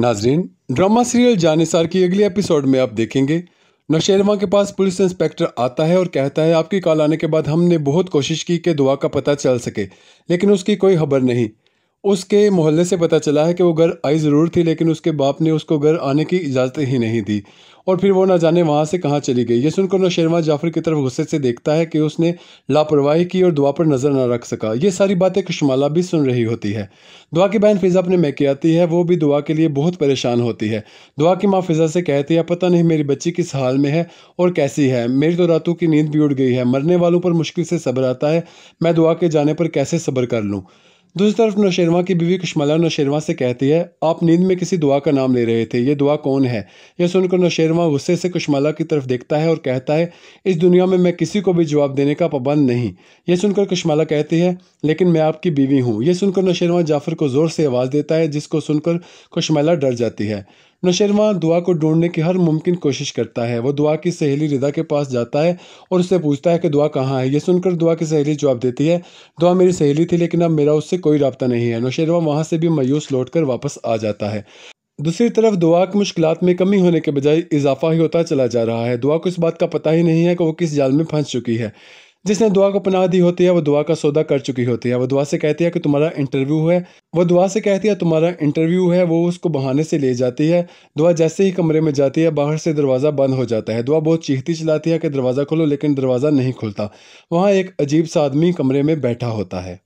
नाजरीन drama serial जानिसार की अगले एपिसोड में आप देखेंगे नौशेरवा के पास पुलिस इंस्पेक्टर आता है और कहता है आपकी कॉल आने के बाद हमने बहुत कोशिश की कि दुआ का पता चल सके लेकिन उसकी कोई खबर नहीं उसके मोहल्ले से पता चला है कि वो घर आई ज़रूर थी लेकिन उसके बाप ने उसको घर आने की इजाज़त ही नहीं दी और फिर वो ना जाने वहाँ से कहाँ चली गई ये सुनकर नौशरवा जाफर की तरफ गुस्से से देखता है कि उसने लापरवाही की और दुआ पर नज़र ना रख सका ये सारी बातें खुशमाला भी सुन रही होती है दुआ की बहन फिज़ा अपने मैके आती है वो भी दुआ के लिए बहुत परेशान होती है दुआ की माँ फिज़ा से कहती है पता नहीं मेरी बच्ची किस हाल में है और कैसी है मेरी तो रातों की नींद भी उड़ गई है मरने वालों पर मुश्किल से सब्र आता है मैं दुआ के जाने पर कैसे सब्र कर लूँ दूसरी तरफ नौशेरवा की बीवी कश्मला नौशेरवा से कहती है आप नींद में किसी दुआ का नाम ले रहे थे ये दुआ कौन है यह सुनकर नौशेरवा गुस्से से कश्मला की तरफ देखता है और कहता है इस दुनिया में मैं किसी को भी जवाब देने का पाबंद नहीं यह सुनकर कश्मला कहती है लेकिन मैं आपकी बीवी हूँ यह सुनकर नौशेरवा जाफर को ज़ोर से आवाज़ देता है जिसको सुनकर खुशमला डर जाती है नौशरवा दुआ को ढूंढने की हर मुमकिन कोशिश करता है वो दुआ की सहेली रिदा के पास जाता है और उससे पूछता है कि दुआ कहाँ है ये सुनकर दुआ की सहेली जवाब देती है दुआ मेरी सहेली थी लेकिन अब मेरा उससे कोई रबता नहीं है नौशरवा वहाँ से भी मायूस लौट वापस आ जाता है दूसरी तरफ दुआ की मुश्किल में कमी होने के बजाय इजाफा ही होता चला जा रहा है दुआ को इस बात का पता ही नहीं है कि वो किस जाल में फंस चुकी है जिसने दुआ को पनाह दी होती है वो दुआ का सौदा कर चुकी होती है वो दुआ से कहती है कि तुम्हारा इंटरव्यू है वो दुआ से कहती है तुम्हारा इंटरव्यू है वो उसको बहाने से ले जाती है दुआ जैसे ही कमरे में जाती है बाहर से दरवाज़ा बंद हो जाता है दुआ बहुत चीखती चलाती है कि दरवाज़ा खोलो लेकिन दरवाज़ा नहीं खुलता वहाँ एक अजीब सा आदमी कमरे में बैठा होता है